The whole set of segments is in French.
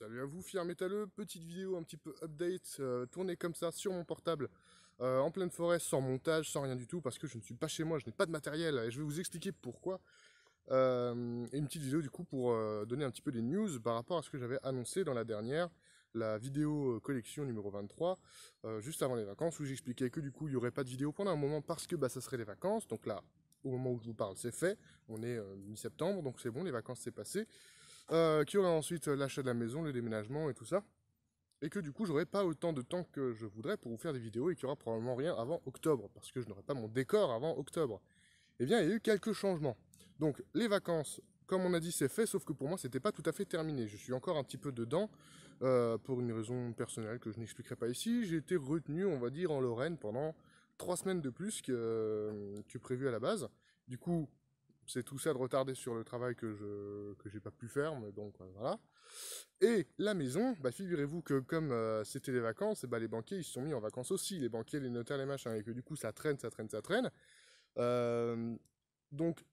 Salut à vous, fier métalleux. Petite vidéo un petit peu update, euh, tournée comme ça sur mon portable, euh, en pleine forêt, sans montage, sans rien du tout, parce que je ne suis pas chez moi, je n'ai pas de matériel, et je vais vous expliquer pourquoi. et euh, une petite vidéo du coup pour donner un petit peu des news par rapport à ce que j'avais annoncé dans la dernière, la vidéo collection numéro 23, juste avant les vacances, où j'expliquais que du coup il n'y aurait pas de vidéo pendant un moment parce que bah, ça serait les vacances, donc là, au moment où je vous parle, c'est fait, on est mi-septembre, donc c'est bon, les vacances c'est passé. Euh, qui aura ensuite euh, l'achat de la maison, le déménagement et tout ça. Et que du coup, j'aurais pas autant de temps que je voudrais pour vous faire des vidéos et qu'il y aura probablement rien avant octobre, parce que je n'aurai pas mon décor avant octobre. Eh bien, il y a eu quelques changements. Donc, les vacances, comme on a dit, c'est fait, sauf que pour moi, c'était pas tout à fait terminé. Je suis encore un petit peu dedans, euh, pour une raison personnelle que je n'expliquerai pas ici. J'ai été retenu, on va dire, en Lorraine pendant trois semaines de plus que, que prévu à la base. Du coup, c'est tout ça de retarder sur le travail que je que j'ai pas pu faire, donc euh, voilà. Et la maison, bah, figurez-vous que comme euh, c'était les vacances, et eh ben, les banquiers ils se sont mis en vacances aussi, les banquiers, les notaires, les machins, et que du coup ça traîne, ça traîne, ça traîne. Euh, donc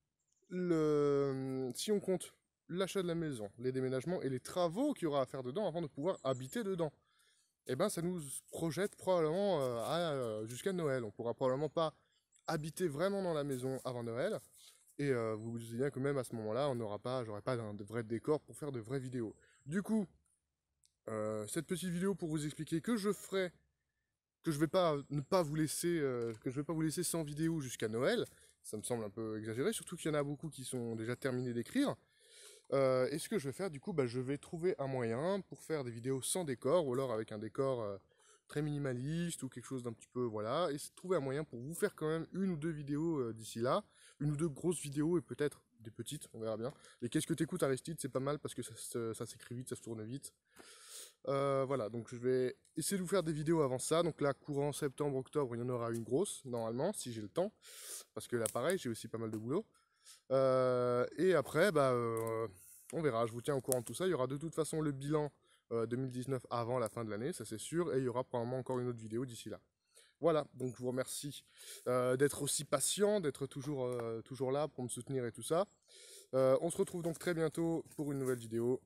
si on compte l'achat de la maison, les déménagements et les travaux qu'il y aura à faire dedans avant de pouvoir habiter dedans, et eh ben ça nous projette probablement jusqu'à Noël. On pourra probablement pas habiter vraiment dans la maison avant Noël. Et euh, vous vous vous bien que même à ce moment-là, on n'aura pas, j'aurai pas de vrai décor pour faire de vraies vidéos. Du coup, euh, cette petite vidéo pour vous expliquer que je ferai, que je vais pas ne pas vous laisser, euh, que je vais pas vous laisser sans vidéo jusqu'à Noël. Ça me semble un peu exagéré, surtout qu'il y en a beaucoup qui sont déjà terminés d'écrire. et ce que je vais faire, du coup, bah, je vais trouver un moyen pour faire des vidéos sans décor, ou alors avec un décor très minimaliste ou quelque chose d'un petit peu voilà et trouver un moyen pour vous faire quand même une ou deux vidéos euh, d'ici là une ou deux grosses vidéos et peut-être des petites on verra bien et qu'est-ce que t'écoutes Aristide c'est pas mal parce que ça, ça, s'écrit vite ça se tourne vite euh, voilà donc je vais essayer de vous faire des vidéos avant ça donc là courant septembre octobre il y en aura une grosse normalement si j'ai le temps parce que là pareil j'ai aussi pas mal de boulot euh, et après bah on verra je vous tiens au courant de tout ça il y aura de toute façon le bilan 2019 euh, avant la fin de l'année, ça c'est sûr, et il y aura probablement encore une autre vidéo d'ici là. Voilà, donc je vous remercie euh, d'être aussi patient, d'être toujours, euh, toujours là pour me soutenir et tout ça. on se retrouve donc très bientôt pour une nouvelle vidéo.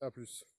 A plus.